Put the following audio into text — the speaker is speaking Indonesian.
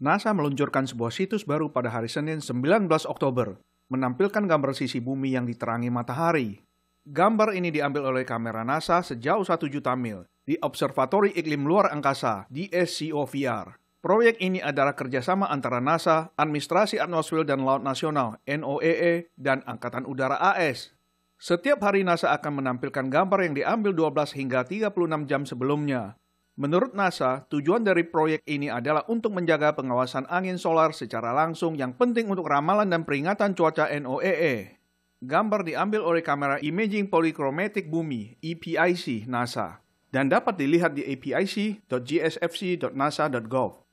NASA meluncurkan sebuah situs baru pada hari Senin 19 Oktober, menampilkan gambar sisi bumi yang diterangi matahari. Gambar ini diambil oleh kamera NASA sejauh 1 juta mil di Observatori Iklim Luar Angkasa, DSCOVR. Proyek ini adalah kerjasama antara NASA, Administrasi Atmosfer dan Laut Nasional, NOAA, e e, dan Angkatan Udara AS. E Setiap hari NASA akan menampilkan gambar yang diambil 12 hingga 36 jam sebelumnya, Menurut NASA, tujuan dari proyek ini adalah untuk menjaga pengawasan angin solar secara langsung yang penting untuk ramalan dan peringatan cuaca NOAA. E e. Gambar diambil oleh kamera Imaging Polychromatic Bumi, EPIC, NASA, dan dapat dilihat di apIC.gsfc.nasa.gov.